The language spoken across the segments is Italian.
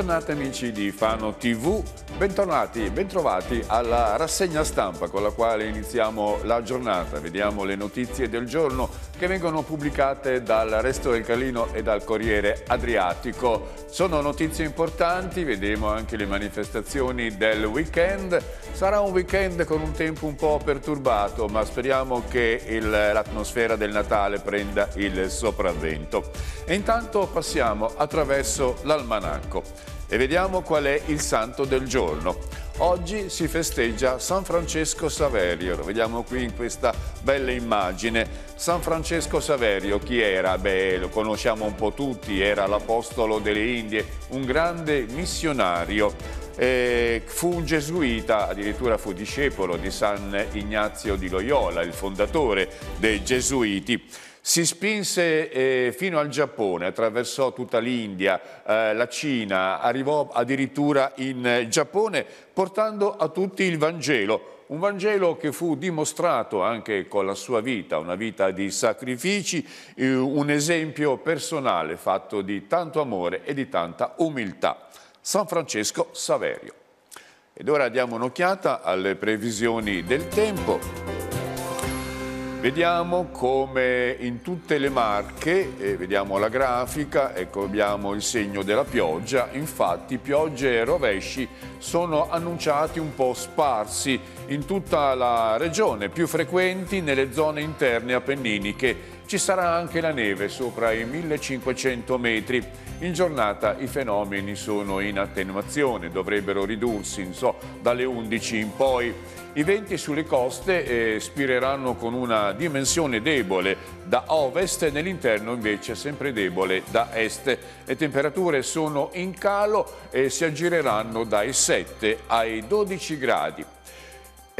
giornata amici di Fano TV Bentornati, bentrovati alla rassegna stampa con la quale iniziamo la giornata. Vediamo le notizie del giorno che vengono pubblicate dal Resto del Calino e dal Corriere Adriatico. Sono notizie importanti, vediamo anche le manifestazioni del weekend. Sarà un weekend con un tempo un po' perturbato, ma speriamo che l'atmosfera del Natale prenda il sopravvento. E intanto passiamo attraverso l'almanacco. E vediamo qual è il santo del giorno. Oggi si festeggia San Francesco Saverio, lo vediamo qui in questa bella immagine. San Francesco Saverio chi era? Beh, lo conosciamo un po' tutti, era l'apostolo delle Indie, un grande missionario. Eh, fu un gesuita, addirittura fu discepolo di San Ignazio di Loyola, il fondatore dei gesuiti. Si spinse eh, fino al Giappone, attraversò tutta l'India, eh, la Cina, arrivò addirittura in eh, Giappone portando a tutti il Vangelo, un Vangelo che fu dimostrato anche con la sua vita, una vita di sacrifici, eh, un esempio personale fatto di tanto amore e di tanta umiltà. San Francesco Saverio. Ed ora diamo un'occhiata alle previsioni del tempo. Vediamo come in tutte le marche, eh, vediamo la grafica, ecco abbiamo il segno della pioggia, infatti piogge e rovesci sono annunciati un po' sparsi in tutta la regione, più frequenti nelle zone interne appenniniche ci sarà anche la neve sopra i 1500 metri. In giornata i fenomeni sono in attenuazione, dovrebbero ridursi so, dalle 11 in poi. I venti sulle coste eh, spireranno con una dimensione debole da ovest e nell'interno invece sempre debole da est. Le temperature sono in calo e si aggireranno dai 7 ai 12 gradi.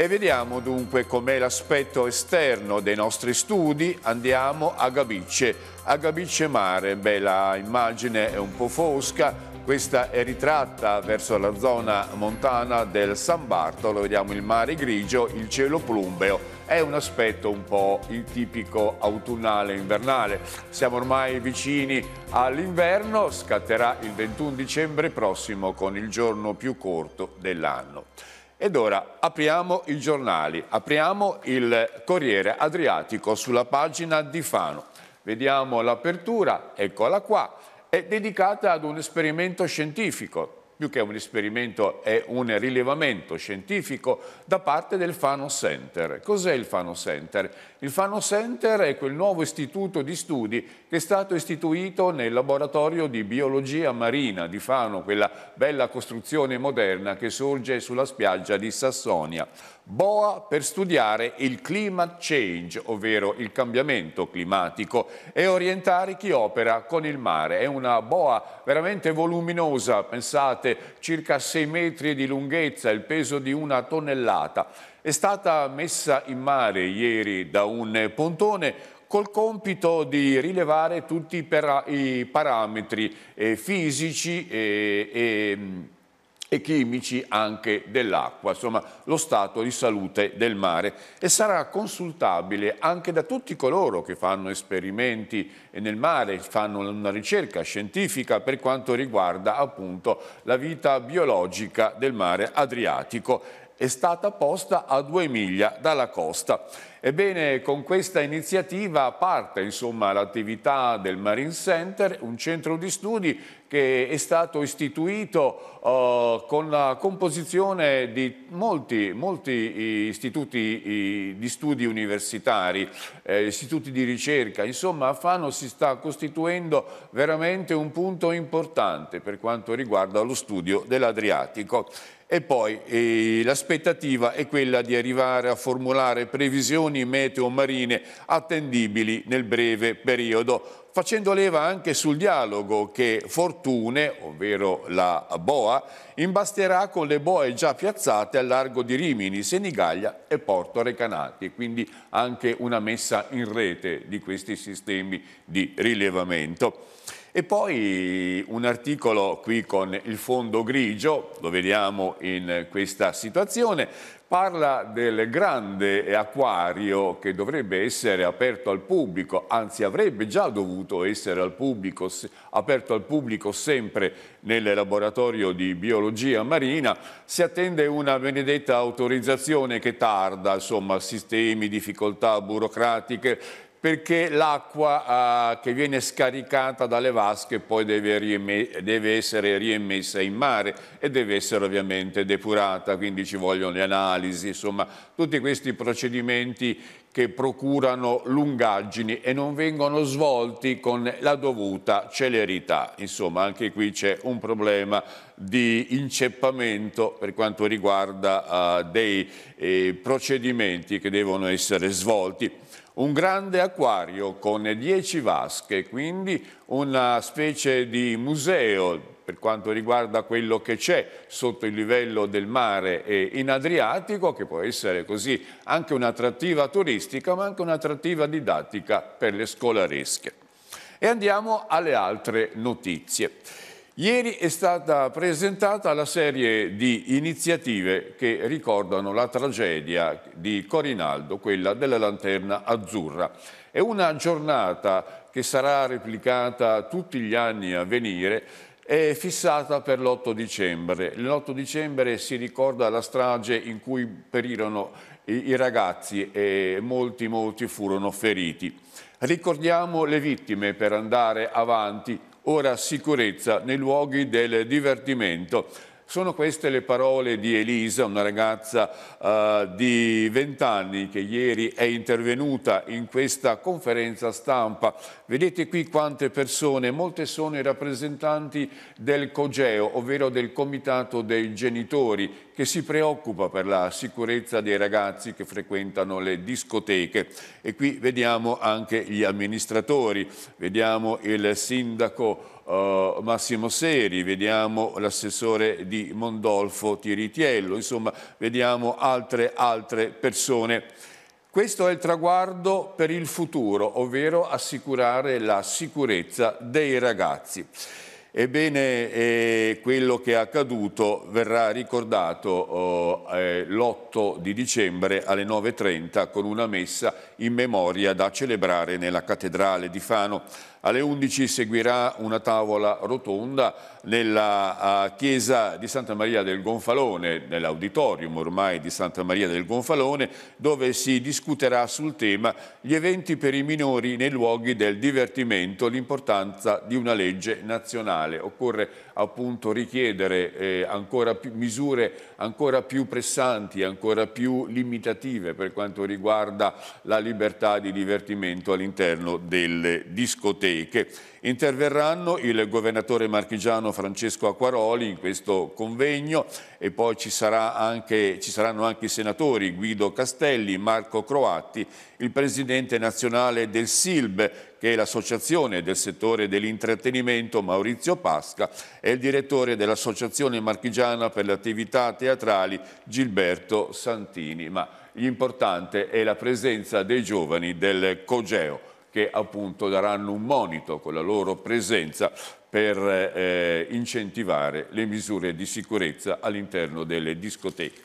E vediamo dunque com'è l'aspetto esterno dei nostri studi. Andiamo a Gabice. A Gabice Mare, beh la immagine è un po' fosca, questa è ritratta verso la zona montana del San Bartolo, vediamo il mare grigio, il cielo plumbeo, è un aspetto un po' il tipico autunnale invernale. Siamo ormai vicini all'inverno, scatterà il 21 dicembre prossimo con il giorno più corto dell'anno. Ed ora apriamo i giornali, apriamo il Corriere Adriatico sulla pagina di Fano. Vediamo l'apertura, eccola qua, è dedicata ad un esperimento scientifico più che un esperimento è un rilevamento scientifico da parte del Fano Center. Cos'è il Fano Center? Il Fano Center è quel nuovo istituto di studi che è stato istituito nel laboratorio di biologia marina di Fano, quella bella costruzione moderna che sorge sulla spiaggia di Sassonia. Boa per studiare il climate change, ovvero il cambiamento climatico, e orientare chi opera con il mare. È una boa veramente voluminosa, pensate, circa 6 metri di lunghezza, il peso di una tonnellata. È stata messa in mare ieri da un pontone col compito di rilevare tutti i parametri eh, fisici eh, e, e mm, e chimici anche dell'acqua, insomma lo stato di salute del mare e sarà consultabile anche da tutti coloro che fanno esperimenti nel mare, fanno una ricerca scientifica per quanto riguarda appunto la vita biologica del mare Adriatico è stata posta a due miglia dalla costa. Ebbene, con questa iniziativa parte l'attività del Marine Center, un centro di studi che è stato istituito eh, con la composizione di molti, molti istituti di studi universitari, eh, istituti di ricerca. Insomma, a Fano si sta costituendo veramente un punto importante per quanto riguarda lo studio dell'Adriatico. E poi eh, l'aspettativa è quella di arrivare a formulare previsioni meteo marine attendibili nel breve periodo, facendo leva anche sul dialogo che Fortune, ovvero la boa, imbasterà con le boe già piazzate al largo di Rimini, Senigallia e Porto Recanati, quindi anche una messa in rete di questi sistemi di rilevamento. E poi un articolo qui con il fondo grigio, lo vediamo in questa situazione, parla del grande acquario che dovrebbe essere aperto al pubblico, anzi avrebbe già dovuto essere al pubblico, aperto al pubblico sempre nel laboratorio di biologia marina, si attende una benedetta autorizzazione che tarda, insomma, sistemi, difficoltà burocratiche, perché l'acqua eh, che viene scaricata dalle vasche poi deve, deve, essere riemessa in mare e deve essere ovviamente depurata, quindi ci vogliono le analisi, insomma tutti questi procedimenti che procurano lungaggini e non vengono svolti con la dovuta celerità. Insomma anche qui c'è un problema di inceppamento per quanto riguarda eh, dei eh, procedimenti che devono essere svolti un grande acquario con 10 vasche, quindi una specie di museo per quanto riguarda quello che c'è sotto il livello del mare e in Adriatico, che può essere così anche un'attrattiva turistica, ma anche un'attrattiva didattica per le scolaresche. E andiamo alle altre notizie. Ieri è stata presentata la serie di iniziative che ricordano la tragedia di Corinaldo, quella della lanterna azzurra. È una giornata che sarà replicata tutti gli anni a venire è fissata per l'8 dicembre. L'8 dicembre si ricorda la strage in cui perirono i, ragazzi e molti, molti furono feriti. Ricordiamo le vittime per andare avanti ora sicurezza nei luoghi del divertimento. Sono queste le parole di Elisa, una ragazza eh, di 20 anni che ieri è intervenuta in questa conferenza stampa. Vedete qui quante persone, molte sono i rappresentanti del COGEO, ovvero del Comitato dei Genitori, che si preoccupa per la sicurezza dei ragazzi che frequentano le discoteche. E qui vediamo anche gli amministratori, vediamo il sindaco Oh, Massimo Seri, vediamo l'assessore di Mondolfo Tiritiello, insomma vediamo altre, altre persone. Questo è il traguardo per il futuro, ovvero assicurare la sicurezza dei ragazzi. Ebbene, eh, quello che è accaduto verrà ricordato eh, l'8 di dicembre alle 9.30 con una messa in memoria da celebrare nella cattedrale di Fano. Alle 11 seguirà una tavola rotonda nella chiesa di Santa Maria del Gonfalone, nell'auditorium ormai di Santa Maria del Gonfalone, dove si discuterà sul tema gli eventi per i minori nei luoghi del divertimento, l'importanza di una legge nazionale. Occorre appunto richiedere eh, ancora più, misure ancora più pressanti, ancora più limitative per quanto riguarda la libertà di divertimento all'interno delle discoteche. Interverranno il governatore marchigiano Francesco Acquaroli in questo convegno e poi ci, sarà anche, ci saranno anche i senatori Guido Castelli, Marco Croatti, il presidente nazionale del SILB che è l'associazione del settore dell'intrattenimento Maurizio Pasca e il direttore dell'associazione marchigiana per le attività teatrali Gilberto Santini. Ma l'importante è la presenza dei giovani del COGEO che appunto daranno un monito con la loro presenza per eh, incentivare le misure di sicurezza all'interno delle discoteche.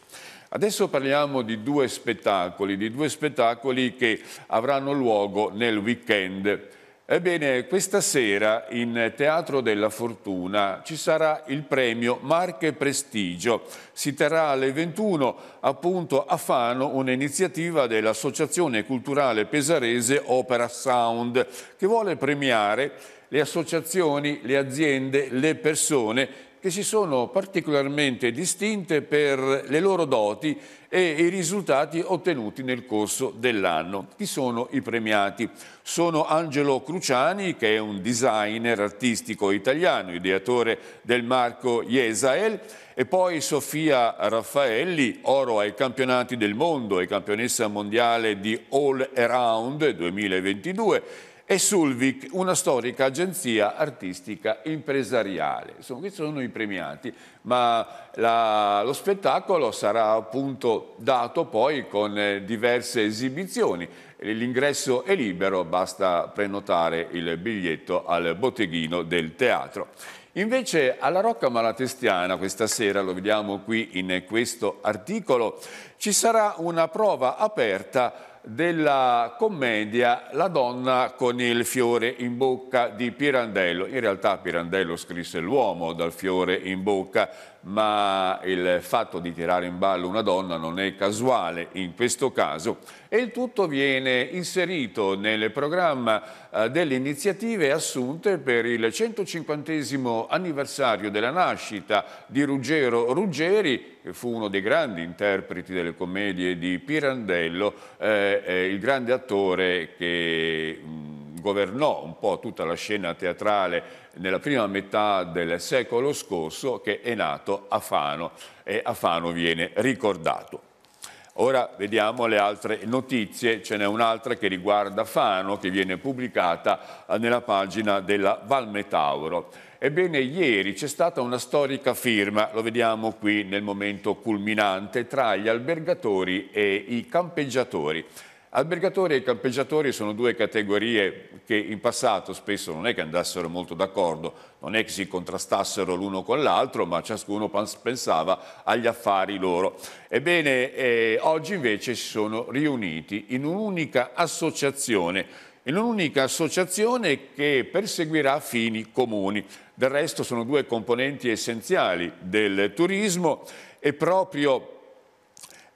Adesso parliamo di due spettacoli, di due spettacoli che avranno luogo nel weekend. Ebbene, questa sera in Teatro della Fortuna ci sarà il premio Marche Prestigio. Si terrà alle 21 appunto a Fano un'iniziativa dell'Associazione Culturale Pesarese Opera Sound che vuole premiare le associazioni, le aziende, le persone che si sono particolarmente distinte per le loro doti e i risultati ottenuti nel corso dell'anno. Chi sono i premiati? Sono Angelo Cruciani, che è un designer artistico italiano, ideatore del marco Jesael, e poi Sofia Raffaelli, oro ai campionati del mondo e campionessa mondiale di All Around 2022, e Sulvic, una storica agenzia artistica impresariale. Insomma, questi sono i premiati, ma la, lo spettacolo sarà appunto dato poi con eh, diverse esibizioni. L'ingresso è libero, basta prenotare il biglietto al botteghino del teatro. Invece alla Rocca Malatestiana questa sera, lo vediamo qui in questo articolo, ci sarà una prova aperta della commedia La donna con il fiore in bocca di Pirandello. In realtà Pirandello scrisse L'uomo dal fiore in bocca ma il fatto di tirare in ballo una donna non è casuale in questo caso e il tutto viene inserito nel programma eh, delle iniziative assunte per il 150 anniversario della nascita di Ruggero Ruggeri, che fu uno dei grandi interpreti delle commedie di Pirandello, eh, eh, il grande attore che... Mh, mm, governò un po' tutta la scena teatrale nella prima metà del secolo scorso che è nato a Fano e a Fano viene ricordato. Ora vediamo le altre notizie, ce n'è un'altra che riguarda Fano che viene pubblicata eh, nella pagina della Valmetauro. Ebbene, ieri c'è stata una storica firma, lo vediamo qui nel momento culminante, tra gli albergatori e i campeggiatori. Albergatori e campeggiatori sono due categorie che in passato spesso non è che andassero molto d'accordo, non è che si contrastassero l'uno con l'altro, ma ciascuno pensava agli affari loro. Ebbene, eh, oggi invece si sono riuniti in un'unica associazione, in un'unica associazione che perseguirà fini comuni. Del resto sono due componenti essenziali del turismo e proprio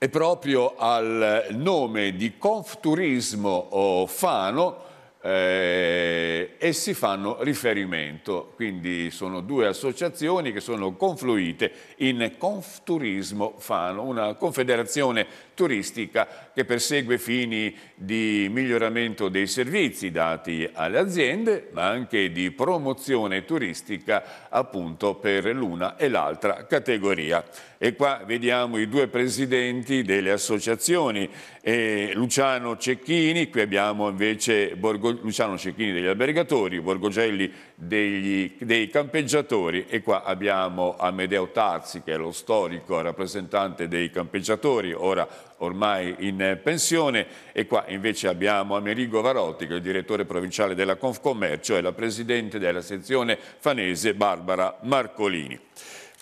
e proprio al nome di Confturismo oh, Fano eh, essi fanno riferimento, quindi sono due associazioni che sono confluite in Confturismo Fano, una confederazione turistica che persegue fini di miglioramento dei servizi dati alle aziende, ma anche di promozione turistica appunto per l'una e l'altra categoria. E qua vediamo i due presidenti delle associazioni, eh, Luciano Cecchini, qui abbiamo invece Borgo, Luciano Cecchini degli albergatori, Borgogelli degli, dei campeggiatori e qua abbiamo Amedeo Tarzi che è lo storico rappresentante dei campeggiatori, ora ormai in pensione e qua invece abbiamo Amerigo Varotti che è il direttore provinciale della Confcommercio e la presidente della sezione fanese Barbara Marcolini.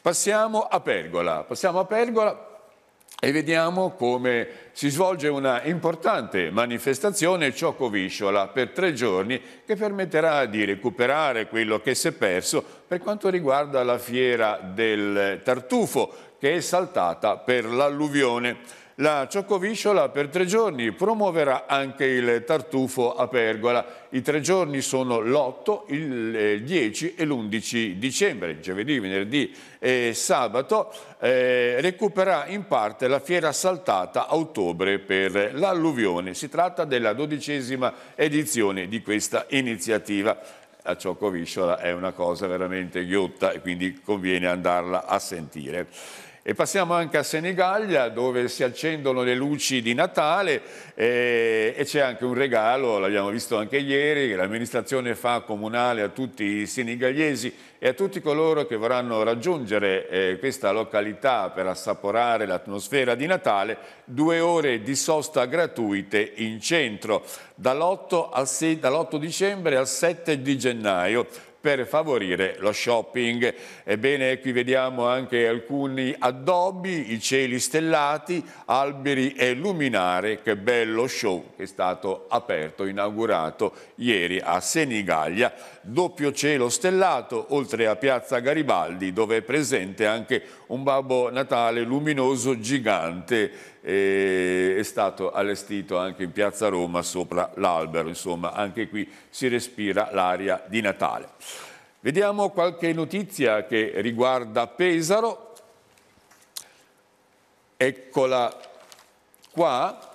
Passiamo a Pergola, passiamo a Pergola e vediamo come si svolge una importante manifestazione Ciocovisciola per tre giorni che permetterà di recuperare quello che si è perso per quanto riguarda la fiera del Tartufo che è saltata per l'alluvione. La Cioccovisciola per tre giorni promuoverà anche il tartufo a Pergola. I tre giorni sono l'8, il 10 e l'11 dicembre, giovedì, venerdì e sabato. Eh, recupererà in parte la fiera saltata a ottobre per l'alluvione. Si tratta della dodicesima edizione di questa iniziativa La Cioccovisciola è una cosa veramente ghiotta e quindi conviene andarla a sentire. E passiamo anche a Senigallia dove si accendono le luci di Natale e, e c'è anche un regalo, l'abbiamo visto anche ieri, che l'amministrazione fa comunale a tutti i senigallesi e a tutti coloro che vorranno raggiungere eh, questa località per assaporare l'atmosfera di Natale, due ore di sosta gratuite in centro dall'8 dall dicembre al 7 di gennaio per favorire lo shopping. Ebbene, qui vediamo anche alcuni addobbi, i cieli stellati, alberi e luminare, che bello show che è stato aperto, inaugurato ieri a Senigallia. Doppio cielo stellato, oltre a Piazza Garibaldi, dove è presente anche un Babbo Natale luminoso gigante e è stato allestito anche in piazza Roma sopra l'albero, insomma anche qui si respira l'aria di Natale. Vediamo qualche notizia che riguarda Pesaro, eccola qua,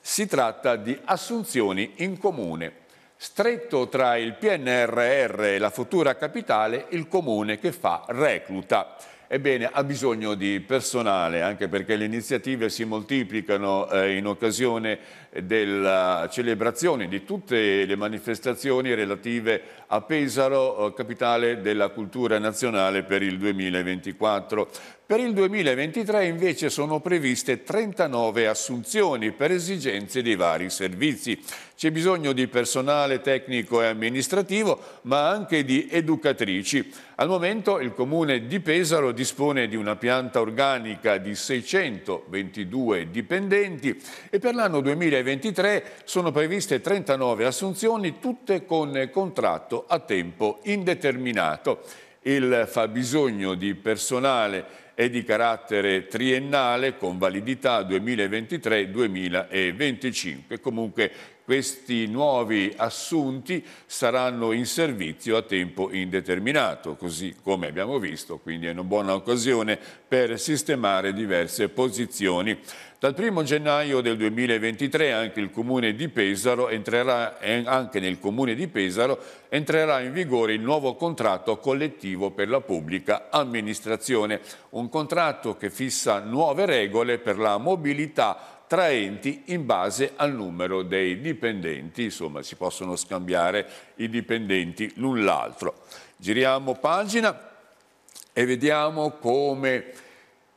si tratta di assunzioni in comune. Stretto tra il PNRR e la futura capitale, il comune che fa recluta. Ebbene, ha bisogno di personale, anche perché le iniziative si moltiplicano eh, in occasione della celebrazione di tutte le manifestazioni relative a Pesaro, eh, capitale della cultura nazionale per il 2024. Per il 2023 invece sono previste 39 assunzioni per esigenze dei vari servizi. C'è bisogno di personale tecnico e amministrativo, ma anche di educatrici. Al momento il comune di Pesaro dispone di una pianta organica di 622 dipendenti e per l'anno 2023 sono previste 39 assunzioni, tutte con contratto a tempo indeterminato. Il fabbisogno di personale è di carattere triennale con validità 2023-2025. Comunque questi nuovi assunti saranno in servizio a tempo indeterminato, così come abbiamo visto, quindi è una buona occasione per sistemare diverse posizioni. Dal 1 gennaio del 2023 anche, il comune di Pesaro entrerà, eh, anche nel comune di Pesaro entrerà in vigore il nuovo contratto collettivo per la pubblica amministrazione, un contratto che fissa nuove regole per la mobilità tra enti in base al numero dei dipendenti, insomma si possono scambiare i dipendenti l'un l'altro. Giriamo pagina e vediamo come...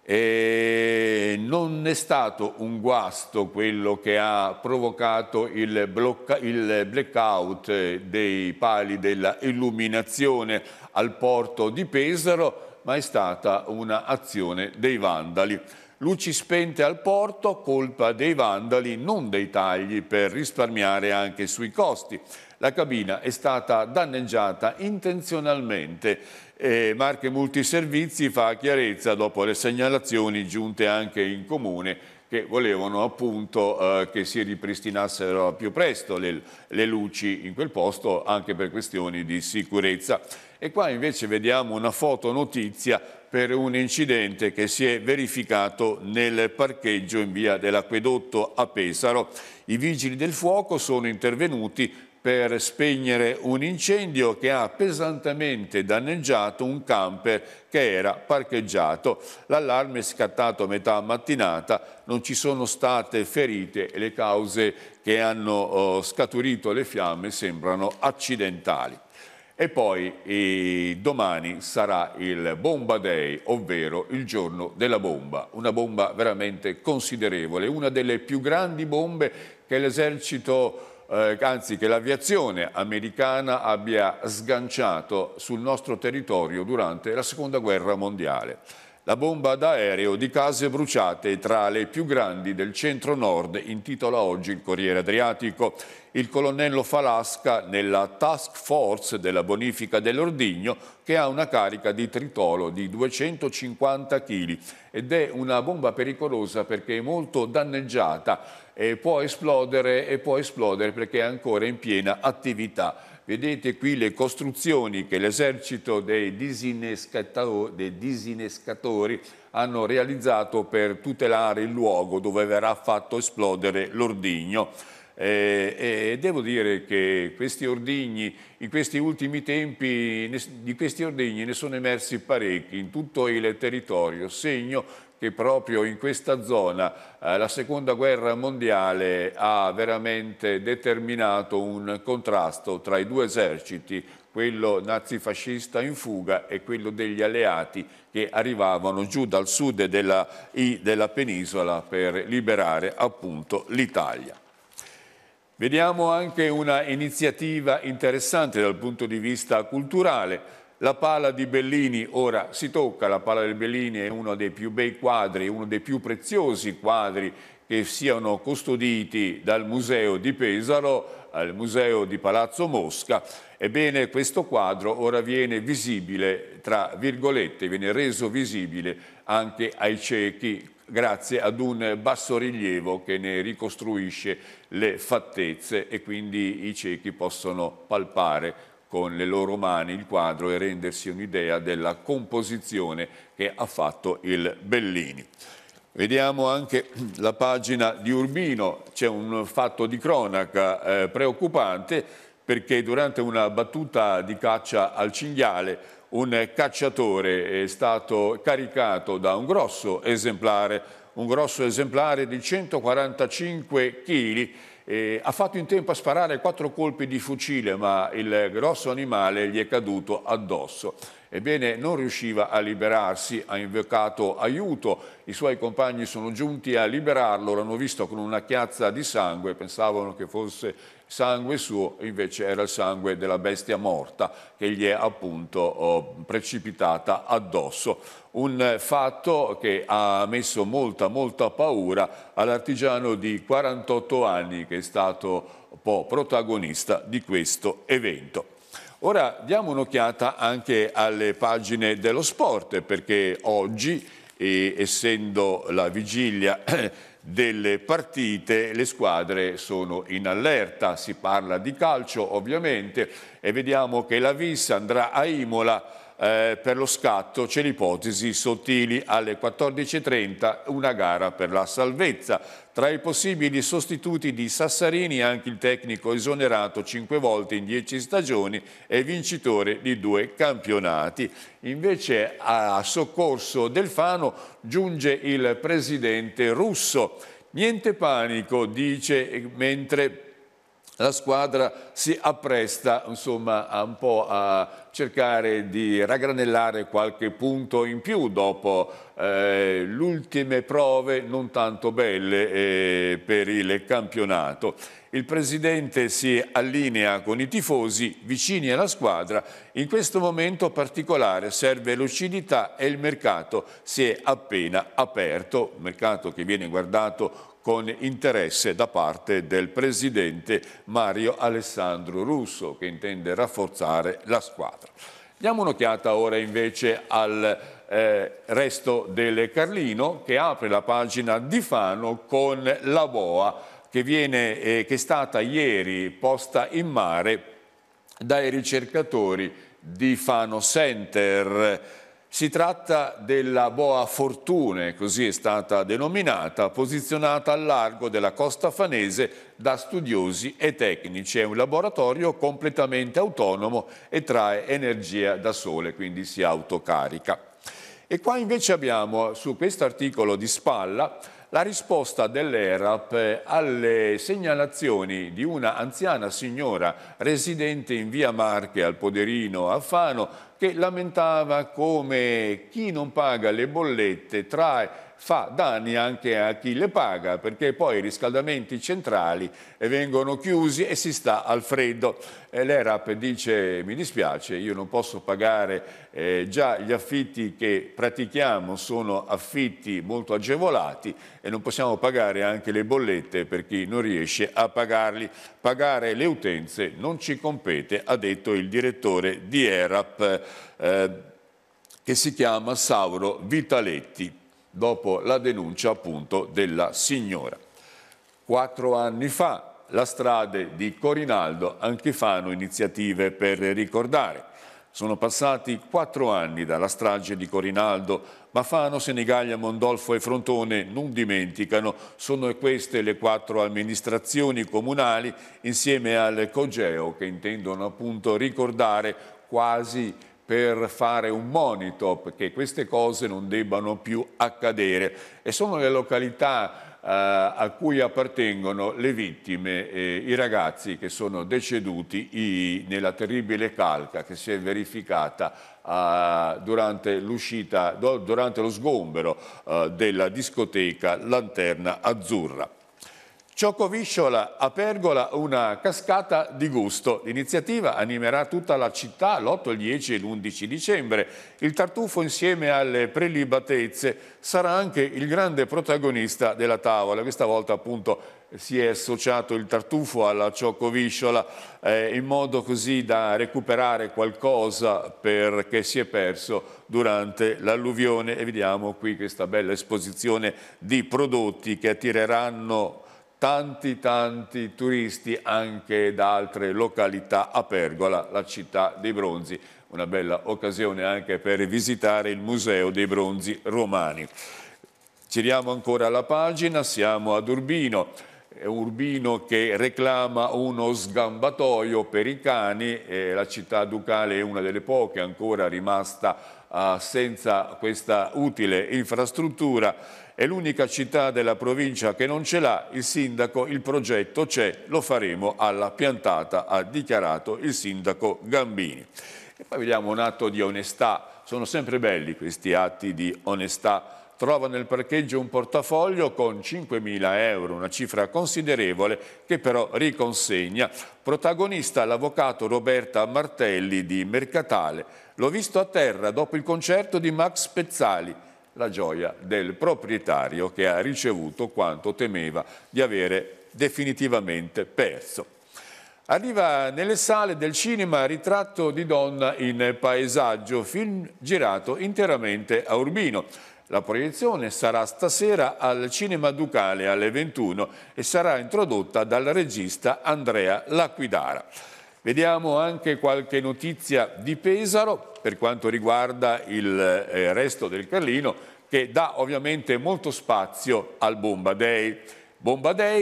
E eh, non è stato un guasto quello che ha provocato il, blocca, il blackout eh, dei pali dell'illuminazione al porto di Pesaro, ma è stata un'azione dei vandali. Luci spente al porto, colpa dei vandali, non dei tagli, per risparmiare anche sui costi. La cabina è stata danneggiata intenzionalmente. E Marche Multiservizi fa chiarezza dopo le segnalazioni giunte anche in comune che volevano appunto eh, che si ripristinassero più presto le, le luci in quel posto anche per questioni di sicurezza. E qua invece vediamo una fotonotizia per un incidente che si è verificato nel parcheggio in via dell'acquedotto a Pesaro. I vigili del fuoco sono intervenuti per spegnere un incendio che ha pesantemente danneggiato un camper che era parcheggiato. L'allarme è scattato a metà mattinata, non ci sono state ferite e le cause che hanno oh, scaturito le fiamme sembrano accidentali. E poi eh, domani sarà il Bomba Day, ovvero il giorno della bomba, una bomba veramente considerevole, una delle più grandi bombe che l'esercito, eh, anzi che l'aviazione americana abbia sganciato sul nostro territorio durante la Seconda Guerra Mondiale. La bomba d'aereo di case bruciate tra le più grandi del centro-nord intitola oggi il Corriere Adriatico il colonnello Falasca nella task force della bonifica dell'Ordigno che ha una carica di tritolo di 250 kg ed è una bomba pericolosa perché è molto danneggiata e può esplodere e può esplodere perché è ancora in piena attività. Vedete qui le costruzioni che l'esercito dei, dei disinnescatori hanno realizzato per tutelare il luogo dove verrà fatto esplodere l'ordigno. Eh, e eh, devo dire che questi ordigni, in questi ultimi tempi, ne, di questi ordigni ne sono emersi parecchi in tutto il territorio, segno che proprio in questa zona eh, la seconda guerra mondiale ha veramente determinato un contrasto tra i due eserciti, quello nazifascista in fuga e quello degli alleati che arrivavano giù dal sud della, della penisola per liberare appunto l'Italia. Vediamo anche una iniziativa interessante dal punto di vista culturale. La pala di Bellini ora si tocca, la pala di Bellini è uno dei più bei quadri, uno dei più preziosi quadri che siano custoditi dal Museo di Pesaro al Museo di Palazzo Mosca. Ebbene, questo quadro ora viene visibile, tra virgolette, viene reso visibile anche ai ciechi grazie ad un bassorilievo che ne ricostruisce le fattezze e quindi i ciechi possono palpare con le loro mani il quadro e rendersi un'idea della composizione che ha fatto il Bellini. Vediamo anche la pagina di Urbino, c'è un fatto di cronaca eh, preoccupante perché durante una battuta di caccia al cinghiale un cacciatore è stato caricato da un grosso esemplare, un grosso esemplare di 145 kg eh, ha fatto in tempo a sparare quattro colpi di fucile ma il grosso animale gli è caduto addosso. Ebbene, non riusciva a liberarsi, ha invocato aiuto, i suoi compagni sono giunti a liberarlo, l'hanno visto con una chiazza di sangue, pensavano che fosse sangue suo, invece era il sangue della bestia morta che gli è appunto oh, precipitata addosso. Un fatto che ha messo molta, molta paura all'artigiano di 48 anni che è stato un po' protagonista di questo evento. Ora diamo un'occhiata anche alle pagine dello sport perché oggi, essendo la vigilia delle partite, le squadre sono in allerta, si parla di calcio ovviamente e vediamo che la Vis andrà a Imola eh, per lo scatto c'è l'ipotesi Sottili alle 14.30 una gara per la salvezza. Tra i possibili sostituti di Sassarini anche il tecnico esonerato 5 volte in 10 stagioni e vincitore di due campionati. Invece a soccorso del Fano giunge il presidente russo. Niente panico, dice, mentre la squadra si appresta insomma, un po' a cercare di raggranellare qualche punto in più dopo eh, le ultime prove non tanto belle eh, per il campionato. Il presidente si allinea con i tifosi vicini alla squadra. In questo momento particolare serve lucidità e il mercato si è appena aperto, mercato che viene guardato con interesse da parte del presidente Mario Alessandro Russo che intende rafforzare la squadra. Diamo un'occhiata ora invece al eh, resto del Carlino che apre la pagina di Fano con la boa che, viene, eh, che è stata ieri posta in mare dai ricercatori di Fano Center si tratta della boa Fortune, così è stata denominata, posizionata al largo della costa fanese da studiosi e tecnici. È un laboratorio completamente autonomo e trae energia da sole, quindi si autocarica. E qua invece abbiamo su questo articolo di spalla la risposta dell'ERAP alle segnalazioni di una anziana signora residente in via Marche al Poderino a Fano che lamentava come chi non paga le bollette trae, fa danni anche a chi le paga perché poi i riscaldamenti centrali vengono chiusi e si sta al freddo l'ERAP dice mi dispiace, io non posso pagare, eh, già gli affitti che pratichiamo sono affitti molto agevolati e non possiamo pagare anche le bollette per chi non riesce a pagarli. Pagare le utenze non ci compete, ha detto il direttore di ERAP eh, che si chiama Sauro Vitaletti dopo la denuncia appunto della signora. Quattro anni fa la strade di Corinaldo anche fanno iniziative per ricordare. Sono passati quattro anni dalla strage di Corinaldo, ma Fano, Senigallia, Mondolfo e Frontone non dimenticano. Sono queste le quattro amministrazioni comunali insieme al Cogeo che intendono appunto ricordare quasi per fare un monito che queste cose non debbano più accadere. E sono le località eh, a cui appartengono le vittime, i ragazzi che sono deceduti nella terribile calca che si è verificata eh, durante l'uscita, durante lo sgombero eh, della discoteca Lanterna Azzurra. Ciocovisciola a Pergola una cascata di gusto. L'iniziativa animerà tutta la città l'8, il 10 e l'11 dicembre. Il tartufo insieme alle prelibatezze sarà anche il grande protagonista della tavola. Questa volta appunto si è associato il tartufo alla ciocovisciola eh, in modo così da recuperare qualcosa perché si è perso durante l'alluvione e vediamo qui questa bella esposizione di prodotti che attireranno tanti tanti turisti anche da altre località a Pergola, la città dei bronzi. Una bella occasione anche per visitare il Museo dei Bronzi Romani. Giriamo ancora la pagina, siamo ad Urbino. È Urbino che reclama uno sgambatoio per i cani. Eh, la città ducale è una delle poche ancora rimasta ah, senza questa utile infrastruttura è l'unica città della provincia che non ce l'ha, il sindaco, il progetto c'è, lo faremo alla piantata, ha dichiarato il sindaco Gambini. E poi vediamo un atto di onestà, sono sempre belli questi atti di onestà trova nel parcheggio un portafoglio con 5.000 euro, una cifra considerevole che però riconsegna. Protagonista l'avvocato Roberta Martelli di Mercatale. L'ho visto a terra dopo il concerto di Max Pezzali la gioia del proprietario che ha ricevuto quanto temeva di avere definitivamente perso. Arriva nelle sale del cinema Ritratto di donna in paesaggio, film girato interamente a Urbino. La proiezione sarà stasera al Cinema Ducale alle 21 e sarà introdotta dal regista Andrea Laquidara. Vediamo anche qualche notizia di Pesaro per quanto riguarda il eh, resto del Carlino che dà ovviamente molto spazio al Bomba Day.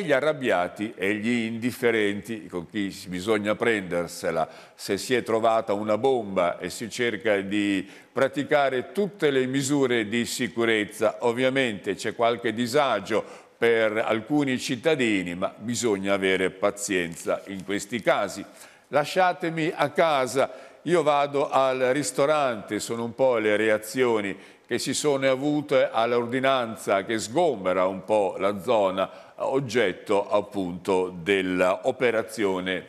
gli arrabbiati e gli indifferenti, con chi bisogna prendersela. Se si è trovata una bomba e si cerca di praticare tutte le misure di sicurezza, ovviamente c'è qualche disagio per alcuni cittadini, ma bisogna avere pazienza in questi casi lasciatemi a casa, io vado al ristorante, sono un po' le reazioni che si sono avute all'ordinanza che sgombera un po' la zona oggetto appunto dell'operazione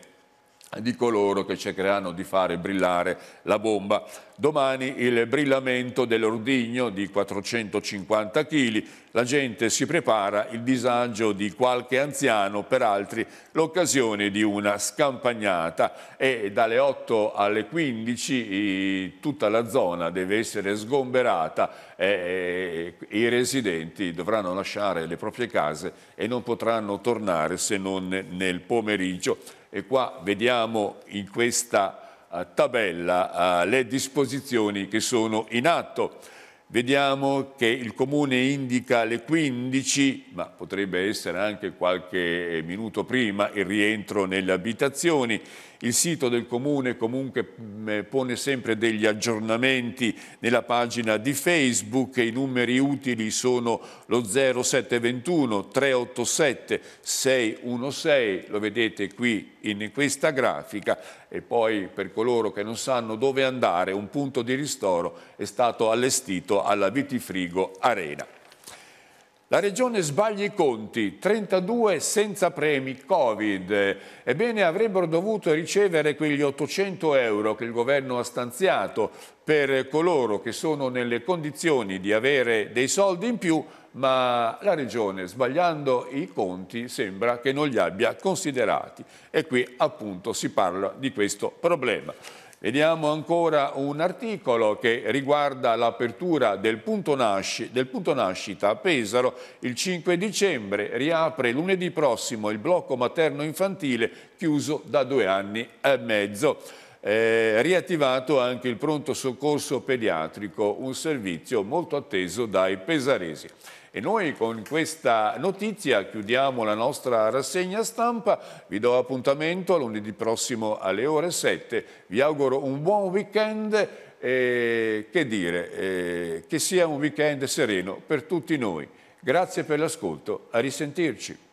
di coloro che cercheranno di fare brillare la bomba. Domani il brillamento dell'ordigno di 450 kg, la gente si prepara, il disagio di qualche anziano, per altri l'occasione di una scampagnata e dalle 8 alle 15 tutta la zona deve essere sgomberata e i residenti dovranno lasciare le proprie case e non potranno tornare se non nel pomeriggio. E qua vediamo in questa eh, tabella eh, le disposizioni che sono in atto. Vediamo che il Comune indica alle 15, ma potrebbe essere anche qualche eh, minuto prima, il rientro nelle abitazioni. Il sito del Comune comunque mm, eh, pone sempre degli aggiornamenti nella pagina di Facebook e i numeri utili sono lo 0721 387 616, lo vedete qui in questa grafica e poi per coloro che non sanno dove andare un punto di ristoro è stato allestito alla Vitifrigo Arena. La regione sbaglia i conti, 32 senza premi, Covid. Ebbene avrebbero dovuto ricevere quegli 800 euro che il governo ha stanziato per coloro che sono nelle condizioni di avere dei soldi in più, ma la regione sbagliando i conti sembra che non li abbia considerati. E qui appunto si parla di questo problema. Vediamo ancora un articolo che riguarda l'apertura del, del, punto nascita a Pesaro il 5 dicembre, riapre lunedì prossimo il blocco materno-infantile chiuso da due anni e mezzo eh, riattivato anche il pronto soccorso pediatrico, un servizio molto atteso dai pesaresi. E noi con questa notizia chiudiamo la nostra rassegna stampa, vi do appuntamento a lunedì prossimo alle ore 7, vi auguro un buon weekend e che dire, eh, che sia un weekend sereno per tutti noi. Grazie per l'ascolto, a risentirci.